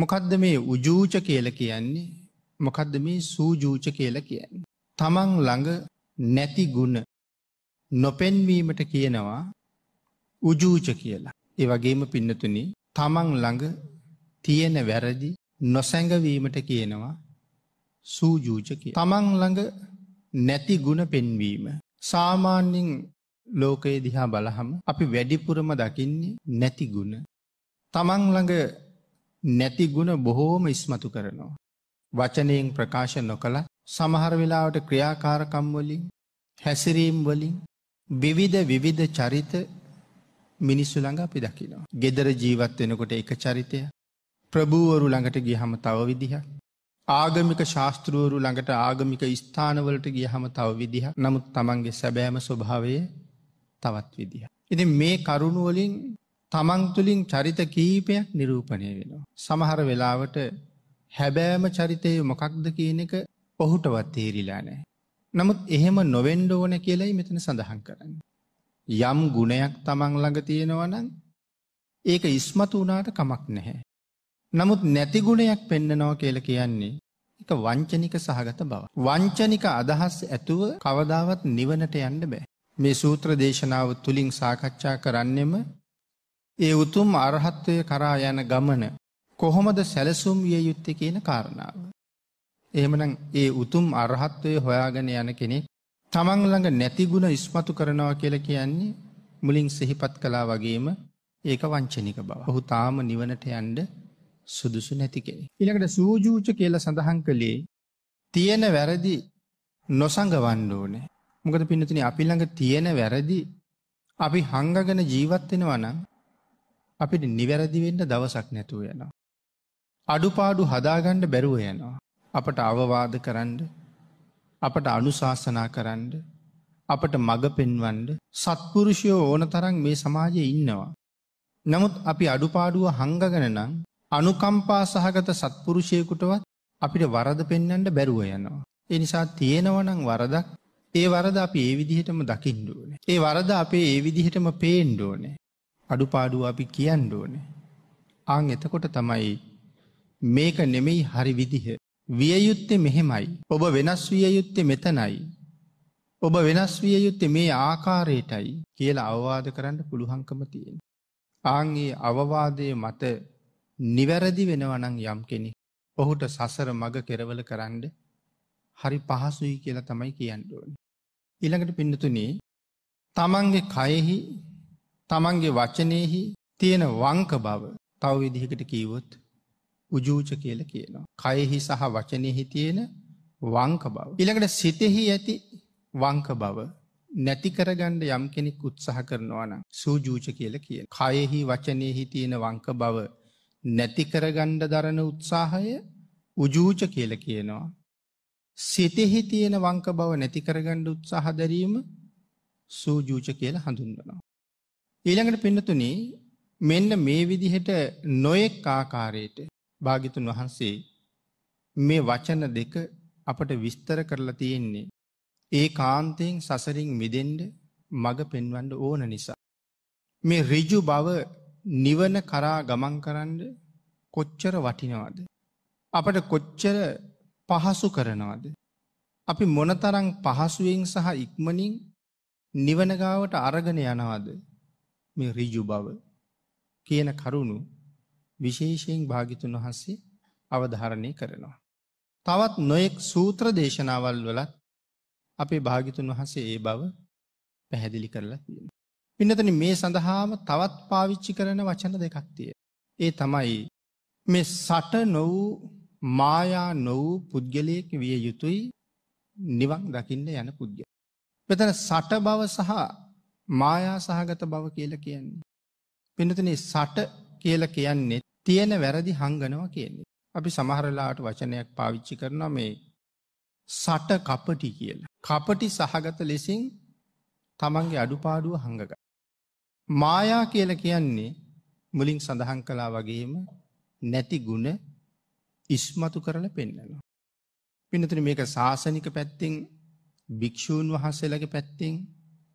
මොකදද මේ උජූච කියල කියන්නේ මොකදද මේ සූජූච කියල කියන්න. තමන් ළඟ නැති ගුණ නොපෙන්වීමට කියනවා උජූච කියලා. ඒවගේම පින්නතුනි තමන් ළඟ තියෙන වැරදි නොසැඟවීමට කියනවා සූජූච කිය. තමන් ළඟ නැති ගුණ පෙන්වීම. සාමාන්‍යෙන් ලෝකයේ දිහා බලහම අපි වැඩිපුරම දකින්නේ නැති ගුණ. තමන් ළඟ නැති ගුණ බොහෝම ඉස්මතු කරනවා. වචනයෙන් ප්‍රකාශ නොකළ සමහර වෙලාවට ක්‍රියාකාරකම් වලින් හැසිරීම් වලින් විවිධ විවිධ චරිත මිනිස්සු ළඟ අපි දකිනවා. ගෙදර ජීවත් වෙනකොට එක චරිතය ප්‍රභූවරු ළඟට ගියහම තව විදිහ. ආගමික ශාස්තෘවරු ළඟට ආගමික ස්ථානවලට ගියහම තව විදිහ. නමුත් තමන්ගේ සැබෑම ස්වභාවය තවත් විදිහ. ඉති මේ කරුණුවලින් තමන් තුළින් චරිත කීපයක් නිරූපණය වෙනවා. සමහර වෙලාවට හැබෑම චරිතය මොකක්ද කියන එක ඔහුටවත් තේරිලා නෑ. නමුත් එහෙම නොවෙන්ඩ ඕන කියලයි මෙතන සඳහන් කරන්න. යම් ගුණයක් තමන් ළඟ තියෙනවනම් ඒක ඉස්මතු වනාට කමක් නැහැ. නමුත් නැති ගුණයක් පෙන්නනෝ කියල කියන්නේ එක වංචනික සහගත බව. වංචනික අදහස් ඇතුව කවදාවත් නිවනට යන්න බෑ. මේ සූත්‍ර දේශනාව තුළින් සාකච්ඡා කරන්නෙම ඒ උතුම් අරහත්වය කරා යන ගමන කොහොමද සැලසුම් විය යුත්තේ කියන කාරණාව. එහෙමනම් ඒ උතුම් අරහත්වය හොයාගෙන යන කෙනෙක් තමන් ළඟ නැතිගුණ ඉස්මතු කරනවා කියලා කියන්නේ මුලින් සිහිපත් කලා වගේම ඒක වංචනික බව. ඔහු තාම නිවනට යන්ඩ සුදුසු නැති කෙනෙ. ඉළඟට සූජූච කියල සඳහන් කළේ තියෙන වැරදි නොසඟවන්න ඕනේ. මොකද පින්නතින අපි ළඟ තියෙන වැරදි අපි හංගගෙන ජීවත්වෙනවනම් අපිට නිවැරදි වෙන්න දවසක් නැතුව යනවා. අඩුපාඩු හදාගන්න බැරුව යනවා. අපට අවවාද කරන්න අපට අනුශාසනා කරන්න අපට මඟ පෙන්වන්ඩ සත්පුරුෂයෝ ඕන තරන් මේ සමාජය ඉන්නවා. නමුත් අපි අඩුපාඩුව හංගගෙන නම් අනුකම්පා සහගත සත්පුරුෂයකුටවත් අපිට වරද පෙන්නට බැරුව යනවා. එනිසා තියෙනවනං වරදක් ඒ වරද අපි ඒ විදිහටම දකිින්ඩුවනේ. ඒ වරද අපේ ඒ විදිහටම පේන්්ඩෝනේ. අඩුපාඩුව අපි කියන්න ඕනේ. ආං එතකොට තමයි මේක නෙමෙයි හරි විදිහ. වියයුත්තේ මෙහෙමයි. ඔබ වෙනස් වියයුත්තේ මෙතනයි. ඔබ වෙනස් වියයුත්තේ මේ ආකාරයටයි කියලා අවවාද කරන්න පුළුහංකම තියෙන. ආංගේ අවවාදය මත නිවැරදි වෙනවනං යම් කෙනෙ. ඔහුට සසර මග කෙරවල කරන්න හරි පහසුයි කියලා තමයි කියන්න ඕන. ඊළඟට පින්නතුනේ තමන්ගේ කයෙහි තමන්ගේ වචනයහි තියෙන වංක බව තව විදිහකට කීවොත් උජූච කියල කියනවා. කයෙහි සහ වචනයහි තියෙන වංක බව. ඉළඟට සිතෙහි ඇති වංක බව නැති කරගණ්ඩ යම් කෙනෙක් උත්සාහ කරනවා නම් සූජූච කියල කිය. කයෙහි වචනයහි තියෙන වංක බව නැති කරගණ්ඩ දරන උත්සාහය උජූච කියල කියනවා. සිතෙහි තියෙන වංක බව නැති කරගණ්ඩ උත්සාහ දැරීම සූජූච කියල හඳුන්වනවා. ඊළඟට පින්නතුනි මෙන්න මේ විදිහට නොයෙක් ආකාරයට භාගිතුන් වහන්සේ මේ වචන දෙක අපට විස්තර කරලා තියෙන්නේ ඒ කාන්තයෙන් සසරින් මිදෙන්ඩ මඟ පෙන්වන්ඩ ඕන නිසා. මේ රිජු බව නිවන කරා ගමන් කරන්න කොච්චර වටිනවාද. අපට කොච්චර පහසු කරනවාද. අපි මොනතරං පහසුවෙන් සහ ඉක්මනින් නිවනගාවට අරගෙන යනවාද මේ ඍජු බව කියන කරුණු විශේෂයෙන් භාගිතුන් වහන්සේ අවධාරණය කරනවා. තවත් නොයෙක් සූත්‍ර දේශනාවල් වලත් අපේ භාගිතුන් වහන්සේ ඒ බව පැහැදිලි කරලා තියෙන. පින්නතන මේ සඳහාම තවත් පාවිච්චි කරන වචන දෙකක් තිය. ඒ තමයි මේ සට නොවූ මායා නොවූ පුද්ගලයෙක් විය යුතුයි නිවන් දකින්න යන පුද්ගල. මෙතන සට බව සහ මායා සහගත බව කියල කියන්නේ. පිනතින සට කියල කියන්නේ තියෙන වැරදි හංගනවා කියන්නේ. අපි සමහරලාට වචනයක් පාවිච්චි කරනවා මේ සට කපටි කියලා. කපටි සහගත ලෙසින් තමන්ගේ අඩුපාඩුව හංගක. මායා කියල කියන්නේ මුලින් සඳහන් කලා වගේම නැති ගුණ ඉස්මතු කරල පෙන්න්නනවා. පිනතුන මේක ශාසනික පැත්තිං භික්‍ෂූන් වහන්සේලගේ පැත්තිං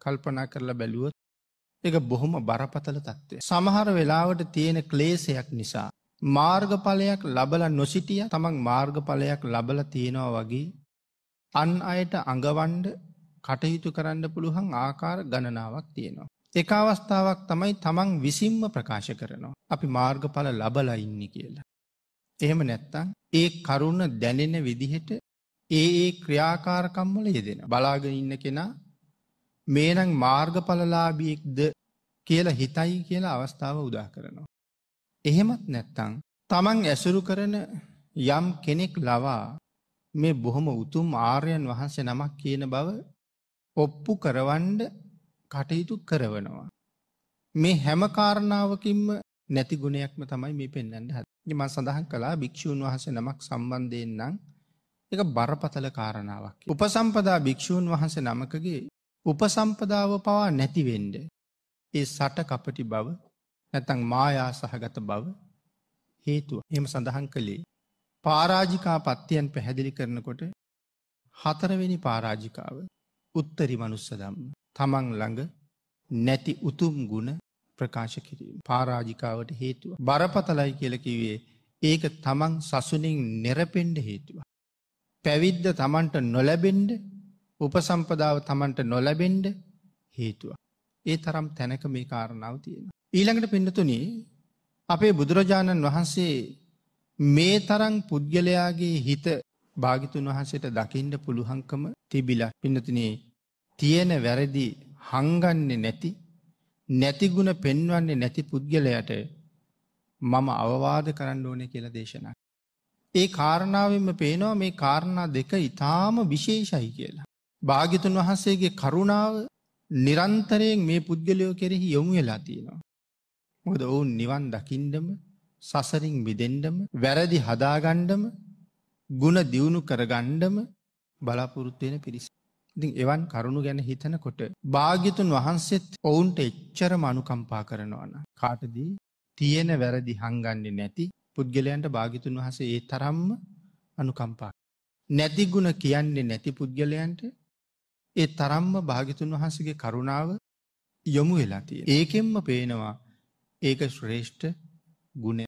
කල්පනා කරලා බැලුවොත් එක බොහොම බරපතල තත්ත්වය. සමහර වෙලාවට තියෙන ක්ලේසයක් නිසා. මාර්ගඵලයක් ලබල නොසිටිය තමන් මාර්ගඵලයක් ලබල තියෙනවා වගේ අන් අයට අඟවන්ඩ කටයුතු කරන්න පුළුවන් ආකාර ගණනාවක් තියෙනවා. එක අවස්ථාවක් තමයි තමන් විසින්ම ප්‍රකාශ කරනවා. අපි මාර්ගඵල ලබල ඉන්න කියලා. එහෙම නැත්තං ඒ කරුණ දැනෙන විදිහට ඒ ඒ ක්‍රියාකාරකම්වල යෙදෙන බලාගෙන ඉන්න කෙනා මේනම් මාර්ගඵලලාභියෙක්ද කියලා හිතයි කියලා අවස්ථාව උදා කරනවා. එහෙමත් නැත්තං තමන් ඇසුරු කරන යම් කෙනෙක් ලවා මේ බොහොම උතුම් ආර්යන් වහන්සේ නමක් කියන බව ඔප්පු කරවන්ඩ කටයුතු කරවනවා. මේ හැම කාරණාවකින්ම නැති ගුණයක්ම තමයි මේ පෙන්න්නට හත් නිම සඳහන් කලා භික්‍ෂූන් වහස නමක් සම්බන්ධයෙන් නම් එක බරපතල කාරණාවක්. උපසම්පදා භික්‍ෂූන් වහන්ස නමකගේ උපසම්පදාව පවා නැතිවෙන්ඩ ඒ සට කපටි බව නැතං මායා සහගත බව හේතුව එම සඳහන් කළේ පාරාජිකා පත්තියන් පැහැදිලි කරනකොට හතරවෙනි පාරාජිකාව උත්තරි මනුස්ස දම්ම තමන් ළඟ නැති උතුම් ගුණ ප්‍රකාශ කිරීම පාරාජිකාවට හේතුව බරපතලයි කියලකිවේ ඒක තමන් සසුනින් නෙරපෙන්ඩ හේතුව පැවිද්ද තමන්ට නොලැබෙන්ඩ උපසම්පදාව තමන්ට නොලැබෙන්ඩ හේතුව. ඒ තරම් තැනක මේ කාරණාව තියෙන. ඊළඟට පිඩතුනේ අපේ බුදුරජාණන් වහන්සේ මේ තරං පුද්ගලයාගේ හිත භාගිතුන් වහන්සේට දකිින්ට පුළුහංකම තිබිලා පින්නතිනේ තියෙන වැරදි හංගන්නේ නැති නැතිගුණ පෙන්වන්නේ නැති පුද්ගලයට මම අවවාද කරන්න ඕනේ කියල දේශනා. ඒ කාරණාවෙන්ම පේනවා මේ කාරණා දෙක ඉතාම විශේෂයි කියලා. භාගිතුන් වහන්සේගේ කරුණාව නිරන්තරයෙන් මේ පුද්ගලයෝ කෙරෙහි යොමු වෙලා තියෙනවා. මොකද ඔවුන් නිවන් දකිින්ඩම සසරින් මිදෙන්ඩම වැරදි හදාගණ්ඩම ගුණ දියුණු කරගණ්ඩම බලාපොරොත්වෙන පිරිස. ඉතින් එවන් කරුණු ගැන හිතනකොට භාගිතුන් වහන්සේත් ඔවුන්ට එච්චර මනුකම්පා කරනවන. කාටදී තියෙන වැරදි හංගන්නේ නැති පුද්ගලයන්ට භාගිතුන් වහසේ ඒ තරම්ම අනුකම්පා. නැතිගුණ කියන්නේ නැති පුද්ගලයන්ට ඒ තරම්ම භාගිතුන් වහන්සගේ කරුණාව යොමු වෙලා තිය. ඒකෙන්ම පේනවා ඒක ශ්‍රේෂ්ඨ ගුණය